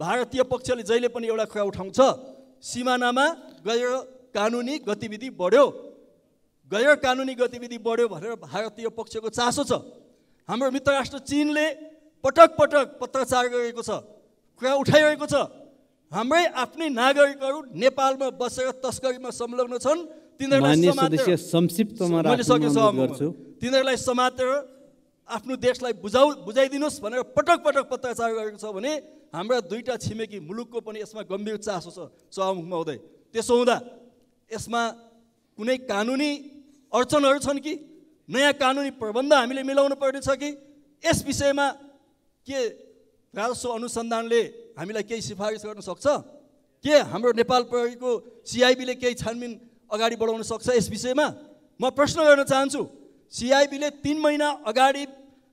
भारतीय पक्षले जहिले पनि एउटा कुरा उठाउँछ सिमानामा गैर कानुनी गतिविधि बढ्यो गैर कानुनी गतिविधि बढ्यो भनेर भारतीय पक्षको चासो छ हाम्रो मित्र राष्ट्र चिनले पटक पटक पत्रचार गरेको छ कुरा उठाइरहेको छ हाम्रै आफ्नै नागरिकहरू नेपालमा बसेर तस्करीमा संलग्न छन् तिनीहरूलाई समातेर आफ्नो देशलाई बुझाउ बुझाइदिनुहोस् भनेर पटक पटक पत्रचार गरेको छ भने हाम्रा दुईवटा छिमेकी मुलुकको पनि यसमा गम्भीर चासो छ सभामुखमा हुँदै त्यसो हुँदा यसमा कुनै कानुनी अडचनहरू छन् कि नयाँ कानुनी प्रबन्ध हामीले मिलाउनु पर्नेछ कि यस विषयमा के राजस्व अनुसन्धानले हामीलाई केही सिफारिस गर्न सक्छ के हाम्रो नेपाल प्रहरीको सिआइबीले केही छानबिन अगाडि बढाउन सक्छ यस विषयमा म प्रश्न गर्न चाहन्छु सिआइबीले तिन महिना अगाडि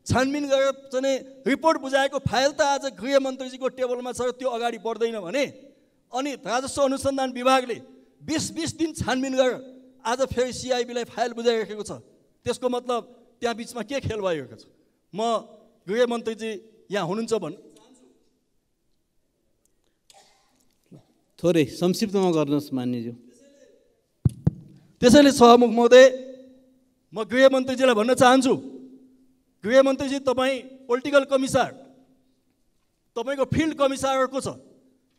छानबिन गरेर चाहिँ रिपोर्ट बुझाएको फाइल त आज गृहमन्त्रीजीको टेबलमा छ त्यो अगाडि बढ्दैन भने अनि राजस्व अनुसन्धान विभागले बिस बिस दिन छानबिन गरेर आज फेरि सिआइबीलाई फाइल बुझाइराखेको छ त्यसको मतलब त्यहाँ बिचमा के खेल भइरहेको छ म गृहमन्त्रीजी यहाँ हुनुहुन्छ भन् थोरै संक्षिप्तमा गर्नुहोस् मान्यज्यू त्यसैले सहमुख महोदय म गृहमन्त्रीजीलाई भन्न चाहन्छु गृहमन्त्रीजी तपाईँ पोलिटिकल कमिसार तपाईँको फिल्ड कमिसारको छ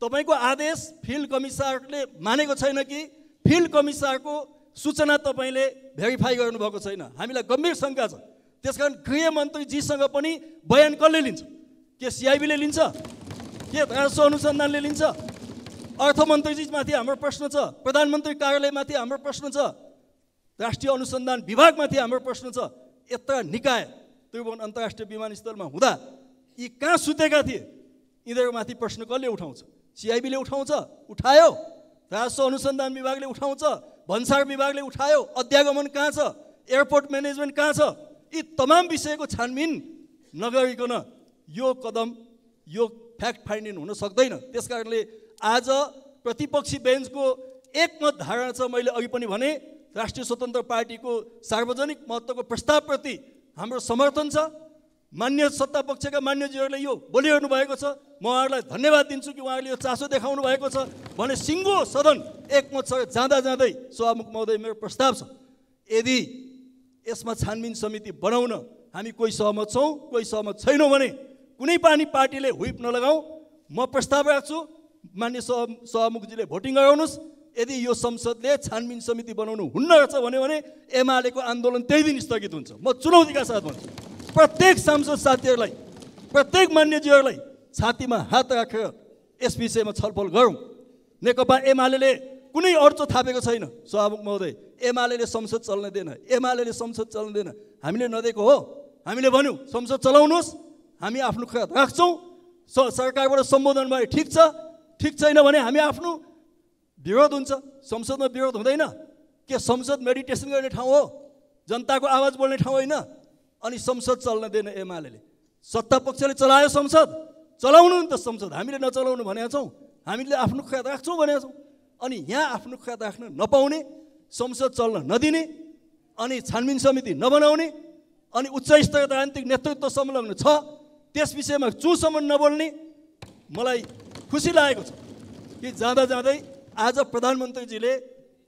तपाईँको आदेश फिल्ड कमिसारले मानेको छैन कि फिल्ड कमिसारको सूचना तपाईँले भेरिफाई गर्नुभएको छैन हामीलाई गम्भीर शङ्का छ त्यस कारण गृहमन्त्रीजीसँग पनि बयान कसले लिन्छ के सिआइबीले लिन्छ के राजस्व अनुसन्धानले लिन्छ अर्थमन्त्रीजीमाथि हाम्रो प्रश्न छ प्रधानमन्त्री कार्यालयमाथि हाम्रो प्रश्न छ राष्ट्रिय अनुसन्धान विभागमाथि हाम्रो प्रश्न छ यत्र निकाय त्रिभुवन अन्तर्राष्ट्रिय विमानस्थलमा हुँदा यी कहाँ सुतेका थिए यिनीहरूको माथि प्रश्न कसले उठाउँछ सिआइबीले उठाउँछ उठायो राजस्व अनुसन्धान विभागले उठाउँछ भन्सार विभागले उठायो अध्यागमन कहाँ छ एयरपोर्ट म्यानेजमेन्ट कहाँ छ यी तमाम विषयको छानबिन नगरिकन यो कदम यो फ्याक्ट फाइन्डिङ हुन सक्दैन त्यस कारणले आज प्रतिपक्षी बेन्चको एकमत धारणा छ मैले अघि पनि भने राष्ट्रिय स्वतन्त्र पार्टीको सार्वजनिक महत्त्वको प्रस्तावप्रति हाम्रो समर्थन छ मान्य सत्ता पक्षका मान्यजीहरूले यो बोलिरहनु भएको छ म उहाँहरूलाई धन्यवाद दिन्छु कि उहाँहरूले यो चासो देखाउनु भएको छ भने सिङ्गो सदन एकमत जाँदा जाँदै सभामुख महोदय मेरो प्रस्ताव छ यदि यसमा छानबिन समिति बनाउन हामी कोही सहमत छौँ कोही सहमत छैनौँ भने कुनै पनि पार्टीले हुइप नलगाउँ म प्रस्ताव राख्छु मान्य सह सहमुखजीले भोटिङ गराउनुहोस् यदि यो संसदले छानबिन समिति बनाउनु हुन्न रहेछ भन्यो भने एमालेको आन्दोलन त्यही दिन स्थगित हुन्छ म चुनौतीका साथ भन्छु प्रत्येक सांसद साथीहरूलाई प्रत्येक मान्यजीहरूलाई छातीमा हात राखेर यस विषयमा छलफल गरौँ नेकपा एमाले कुनै अर्चो थापेको छैन सभामुख महोदय एमाले संसद चल्न दिएन एमाले संसद चल्न दिएन हामीले नदिएको हो हामीले भन्यौँ संसद चलाउनुहोस् हामी आफ्नो कुरा राख्छौँ सरकारबाट सम्बोधन भए ठिक छ ठिक छैन भने हामी आफ्नो विरोध हुन्छ संसदमा विरोध हुँदैन के संसद मेडिटेसन गर्ने ठाउँ हो जनताको आवाज बोल्ने ठाउँ होइन अनि संसद चल्न दिएन एमाले सत्ता पक्षले चलायो संसद चलाउनु नि त संसद हामीले नचलाउनु भनेका छौँ हामीले आफ्नो ख्याल राख्छौँ भनेका छौँ अनि यहाँ आफ्नो ख्याल राख्न नपाउने संसद चल्न नदिने अनि छानबिन समिति नबनाउने अनि उच्च स्तरीय राजनीतिक नेतृत्व संलग्न छ त्यस विषयमा चुसम्म नबोल्ने मलाई खुसी लागेको छ कि जाँदा जाँदै आज प्रधानमन्त्रीजीले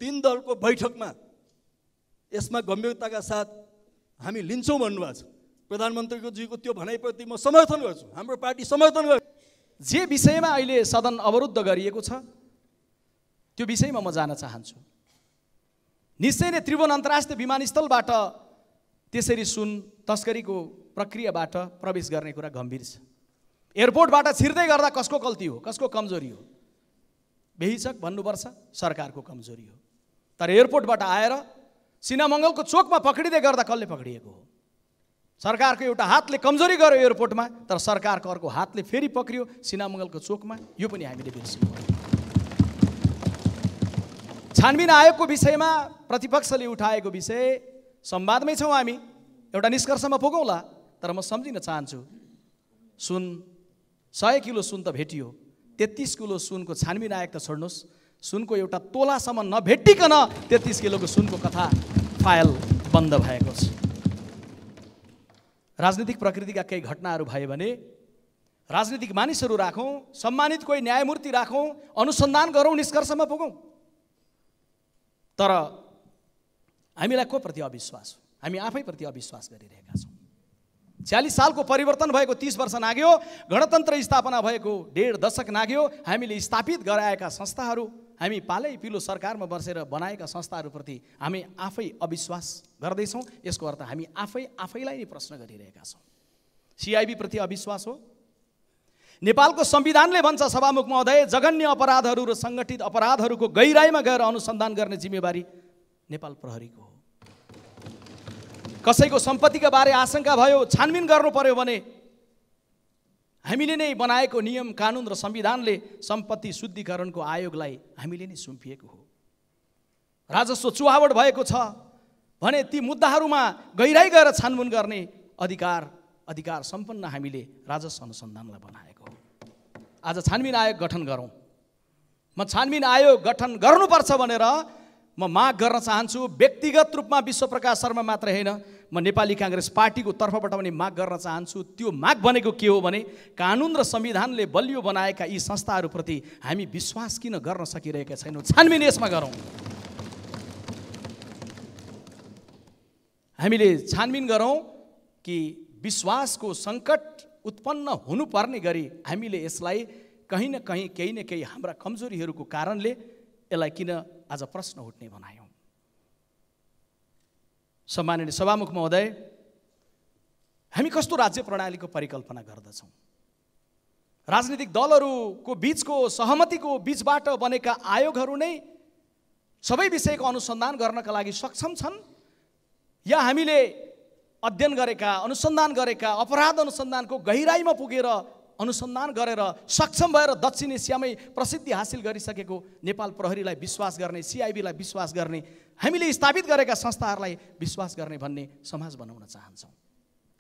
तिन दलको बैठकमा यसमा गम्भीरताका साथ हामी लिन्छौँ भन्नुभएको छ प्रधानमन्त्रीको जीको त्यो भनाइप्रति म समर्थन गर्छु हाम्रो पार्टी समर्थन गर्छ जे विषयमा अहिले सदन अवरुद्ध गरिएको छ त्यो विषयमा म जान चाहन्छु निश्चय नै त्रिभुवन अन्तर्राष्ट्रिय विमानस्थलबाट त्यसरी सुन तस्करीको प्रक्रियाबाट प्रवेश गर्ने कुरा गम्भीर छ एयरपोर्टबाट छिर्दै गर्दा कसको गल्ती हो कसको कमजोरी हो बेहिचक भन्नुपर्छ सरकारको कमजोरी हो तर एयरपोर्टबाट आएर सिनामङ्गलको चोकमा पक्रिँदै गर्दा कसले पक्रिएको हो सरकारको एउटा हातले कमजोरी गर्यो एयरपोर्टमा तर सरकारको अर्को हातले फेरि पक्रियो सिनामङ्गलको चोकमा यो पनि हामीले बिर्स्यौँ छानबिन आयोगको विषयमा प्रतिपक्षले उठाएको विषय संवादमै छौँ हामी एउटा निष्कर्षमा पुगौँला तर म सम्झिन चाहन्छु सुन सय किलो सुन त भेटियो तेत्तिस किलो सुनको छानबिन आएको त छोड्नुहोस् सुनको एउटा तोलासम्म नभेटिकन तेत्तिस किलोको सुनको कथा फाइल बन्द भएको छ राजनीतिक प्रकृतिका केही घटनाहरू भए भने राजनीतिक मानिसहरू राखौँ सम्मानित कोही न्यायमूर्ति राखौँ अनुसन्धान गरौँ निष्कर्षमा पुगौँ तर हामीलाई को प्रति अविश्वास हामी आफैप्रति अविश्वास गरिरहेका छौँ छ्यालिस सालको परिवर्तन भएको तिस वर्ष नाग्यो गणतन्त्र स्थापना भएको डेढ दशक नाग्यो हामीले स्थापित गराएका संस्थाहरू हामी पालै पिलो सरकारमा बसेर बनाएका संस्थाहरूप्रति हामी आफै अविश्वास गर्दैछौँ यसको अर्थ हामी आफै आफैलाई नै प्रश्न गरिरहेका छौँ सिआइबीप्रति अविश्वास हो नेपालको संविधानले भन्छ सभामुख महोदय जघन्य अपराधहरू र सङ्गठित अपराधहरूको गहिराईमा गएर अनुसन्धान गर्ने जिम्मेवारी नेपाल प्रहरीको हो कसैको सम्पत्तिका बारे आशंका भयो छानबिन गर्नु पर्यो भने हामीले नै बनाएको नियम कानुन र संविधानले सम्पत्ति शुद्धिकरणको आयोगलाई हामीले नै सुम्पिएको हो राजस्व चुहावट भएको छ भने ती मुद्दाहरूमा गहिराई गएर छानबुन गर्ने अधिकार अधिकार सम्पन्न हामीले राजस्व अनुसन्धानलाई बनाएको हो आज छानबिन आयोग गठन गरौँ म छानबिन आयोग गठन गर्नुपर्छ भनेर म माग गर्न चाहन्छु व्यक्तिगत रूपमा विश्वप्रकाश शर्मा मात्र होइन म नेपाली काङ्ग्रेस पार्टीको तर्फबाट पनि माग गर्न चाहन्छु त्यो माग भनेको के हो भने कानुन र संविधानले बलियो बनाएका यी संस्थाहरूप्रति हामी विश्वास किन गर्न सकिरहेका छैनौँ छानबिन यसमा गरौँ हामीले छानबिन गरौँ कि विश्वासको सङ्कट उत्पन्न हुनुपर्ने गरी हामीले यसलाई कहीँ न कहीँ केही न केही हाम्रा कमजोरीहरूको कारणले यसलाई किन आज प्रश्न उठ्ने बनायौँ सम्माननीय सभामुख महोदय हामी कस्तो राज्य प्रणालीको परिकल्पना गर्दछौँ राजनीतिक दलहरूको बिचको सहमतिको बिचबाट बनेका आयोगहरू नै सबै विषयको अनुसन्धान गर्नका लागि सक्षम छन् या हामीले अध्ययन गरेका अनुसन्धान गरेका अपराध अनुसन्धानको गहिराईमा पुगेर अनुसन्धान गरेर सक्षम भएर दक्षिण एसियामै प्रसिद्धि हासिल गरिसकेको नेपाल प्रहरीलाई विश्वास गर्ने सिआइबीलाई विश्वास गर्ने हामीले स्थापित गरेका संस्थाहरूलाई विश्वास गर्ने भन्ने समाज बनाउन चाहन्छौँ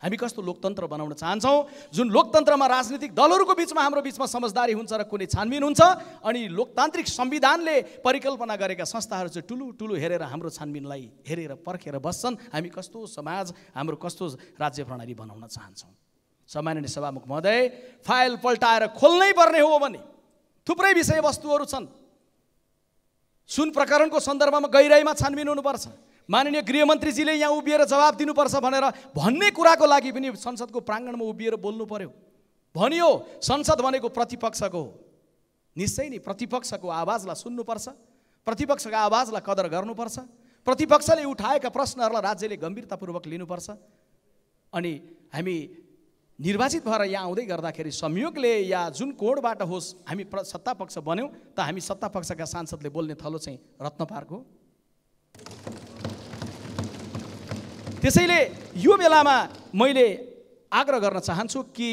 हामी कस्तो लोकतन्त्र बनाउन चाहन्छौँ जुन लोकतन्त्रमा राजनीतिक दलहरूको बिचमा हाम्रो बिचमा समझदारी हुन्छ र कुनै छानबिन हुन्छ अनि लोकतान्त्रिक संविधानले परिकल्पना गरेका संस्थाहरू चाहिँ ठुलो ठुलो हेरेर हाम्रो छानबिनलाई हेरेर पर्खेर बस्छन् हामी कस्तो समाज हाम्रो कस्तो राज्य प्रणाली बनाउन चाहन्छौँ सामान्य सभामुख महोदय फाइल पल्टाएर खोल्नै पर्ने हो भने थुप्रै विषयवस्तुहरू छन् सुन प्रकरणको सन्दर्भमा गहिराइमा छानबिन हुनुपर्छ माननीय गृहमन्त्रीजीले यहाँ उभिएर जवाब दिनुपर्छ भनेर भन्ने कुराको लागि पनि संसदको प्राङ्गणमा उभिएर बोल्नु पर्यो भनियो संसद भनेको प्रतिपक्षको हो निश्चय नै प्रतिपक्षको आवाजलाई सुन्नुपर्छ प्रतिपक्षको आवाजलाई कदर गर्नुपर्छ प्रतिपक्षले उठाएका प्रश्नहरूलाई राज्यले गम्भीरतापूर्वक लिनुपर्छ अनि हामी निर्वाचित भएर यहाँ आउँदै गर्दाखेरि संयोगले या जुन कोडबाट होस् हामी प्र सत्ता पक्ष बन्यौँ त हामी सत्ता पक्षका सांसदले बोल्ने थलो चाहिँ रत्न पार्क हो त्यसैले यो बेलामा मैले आग्रह गर्न चाहन्छु कि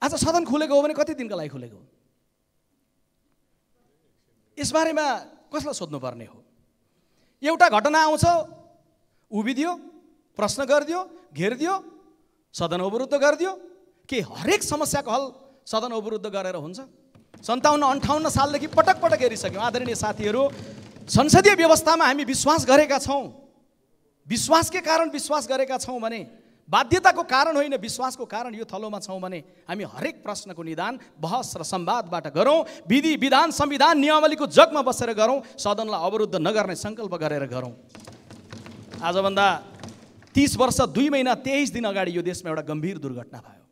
आज सदन खुलेको हो भने कति दिनको लागि खुलेको हो यसबारेमा कसलाई सोध्नुपर्ने हो एउटा घटना आउँछ उभिदियो प्रश्न गरिदियो घेरिदियो सदन अवरुद्ध गरिदियो के हरेक समस्याको हल सदन अवरुद्ध गरेर हुन्छ सन्ताउन्न अन्ठाउन्न सालदेखि पटक पटक हेरिसक्यौँ आदरणीय साथीहरू संसदीय व्यवस्थामा हामी विश्वास गरेका छौँ विश्वासकै कारण विश्वास गरेका छौँ भने बाध्यताको कारण होइन विश्वासको कारण यो थलोमा छौँ भने हामी हरेक प्रश्नको निदान बहस र सम्वादबाट गरौँ विधि विधान संविधान नियमावलीको जगमा बसेर गरौँ सदनलाई अवरुद्ध नगर्ने सङ्कल्प गरेर गरौँ आजभन्दा तिस वर्ष दुई महिना तेइस दिन अगाडि यो देशमा एउटा गम्भीर दुर्घटना भयो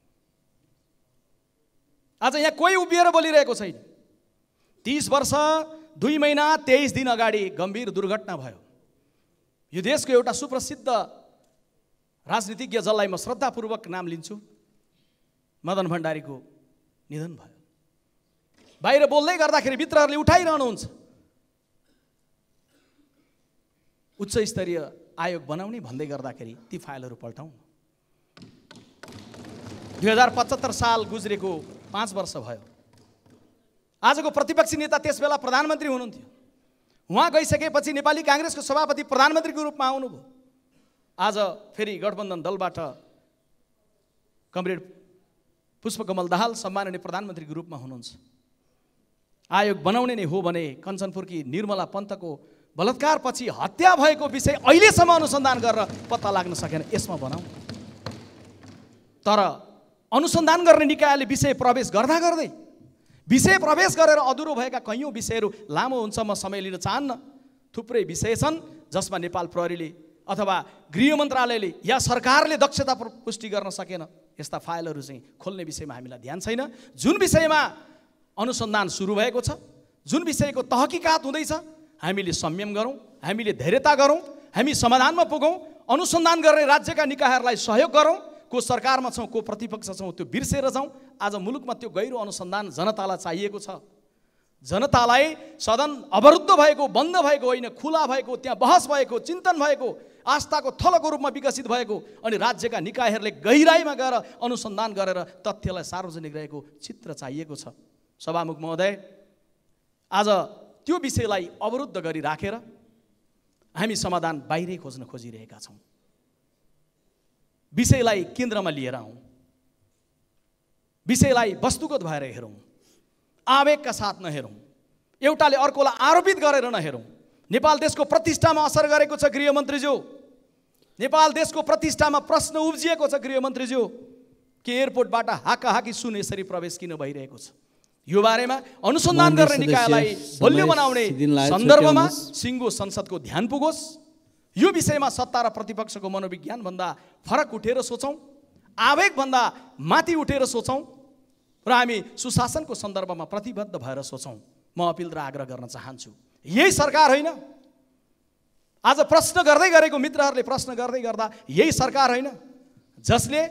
आज यहाँ कोही उभिएर बोलिरहेको छैन तिस वर्ष दुई महिना तेइस दिन अगाडि गम्भीर दुर्घटना भयो यो देशको एउटा सुप्रसिद्ध राजनीतिज्ञ जसलाई म श्रद्धापूर्वक नाम लिन्छु मदन भण्डारीको निधन भयो बाहिर बोल्दै गर्दाखेरि मित्रहरूले उठाइरहनुहुन्छ उच्च स्तरीय आयोग बनाउने भन्दै गर्दाखेरि ती फाइलहरू पल्टाउँ दुई हजार पचहत्तर साल गुज्रेको पाँच वर्ष भयो आजको प्रतिपक्षी नेता त्यस बेला प्रधानमन्त्री हुनुहुन्थ्यो उहाँ गइसकेपछि नेपाली काङ्ग्रेसको सभापति प्रधानमन्त्रीको रूपमा आउनुभयो आज फेरि गठबन्धन दलबाट कमरेड पुष्पकमल दाहाल सम्माननीय प्रधानमन्त्रीको रूपमा हुनुहुन्छ आयोग बनाउने नै हो भने कञ्चनपुरकी निर्मला पन्तको बलात्कारपछि हत्या भएको विषय अहिलेसम्म अनुसन्धान गरेर पत्ता लाग्न सकेन यसमा बनाऊ तर अनुसन्धान गर्ने निकायले विषय प्रवेश गर्दा गर्दै विषय प्रवेश गरेर अधुरो भएका कैयौँ विषयहरू लामो हुन्छ म समय लिन चाहन्न थुप्रै विषय छन् जसमा नेपाल प्रहरीले अथवा गृह मन्त्रालयले या सरकारले दक्षता पुष्टि गर्न सकेन यस्ता फाइलहरू चाहिँ खोल्ने विषयमा हामीलाई ध्यान छैन जुन विषयमा अनुसन्धान सुरु भएको छ जुन विषयको तहकिकात हुँदैछ हामीले संयम गरौँ हामीले धैर्यता गरौँ हामी समाधानमा पुगौँ अनुसन्धान गर्ने राज्यका निकायहरूलाई सहयोग गरौँ को सरकारमा छौँ को प्रतिपक्ष छौँ त्यो बिर्सेर जाउँ आज मुलुकमा त्यो गहिरो अनुसन्धान जनतालाई चाहिएको छ जनतालाई सदन अवरुद्ध भएको बन्द भएको होइन खुला भएको त्यहाँ बहस भएको चिन्तन भएको आस्थाको थलको रूपमा विकसित भएको अनि राज्यका निकायहरूले गहिराईमा गएर अनुसन्धान गरेर तथ्यलाई सार्वजनिक रहेको चित्र चाहिएको छ सभामुख महोदय आज त्यो विषयलाई अवरुद्ध गरिराखेर हामी समाधान बाहिरै खोज्न खोजिरहेका छौँ विषयलाई केन्द्रमा लिएर आउँ विषयलाई वस्तुगत भएर हेरौँ आवेगका साथ नहेरौँ एउटाले अर्कोलाई आरोपित गरेर नहेरौँ नेपाल देशको प्रतिष्ठामा असर गरेको छ गृहमन्त्रीज्यू नेपाल देशको प्रतिष्ठामा प्रश्न उब्जिएको छ गृहमन्त्रीज्यू कि एयरपोर्टबाट हाकाहाकी सुन यसरी प्रवेश किन भइरहेको छ यो बारेमा अनुसन्धान गर्ने निकायलाई बलियो बनाउने सन्दर्भमा सिङ्गो संसदको ध्यान पुगोस् यो विषयमा सत्ता र प्रतिपक्षको मनोविज्ञानभन्दा फरक उठेर सोचौँ आवेगभन्दा माथि उठेर सोचौँ र हामी सुशासनको सन्दर्भमा प्रतिबद्ध भएर सोचौँ म अपिल र आग्रह गर्न चाहन्छु यही सरकार होइन आज प्रश्न गर्दै गरेको मित्रहरूले प्रश्न गर्दै गर्दा यही सरकार होइन जसले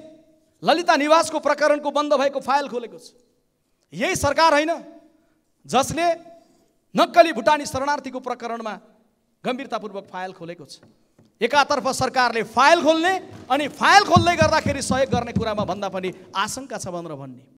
ललिता निवासको प्रकरणको बन्द भएको फाइल खोलेको छ यही सरकार होइन जसले नक्कली भुटानी शरणार्थीको प्रकरणमा गम्भीरतापूर्वक फाइल खोलेको छ एकातर्फ सरकारले फाइल खोल्ने अनि फाइल खोल्दै गर्दाखेरि सहयोग गर्ने कुरामा भन्दा पनि आशंका छ भनेर भन्ने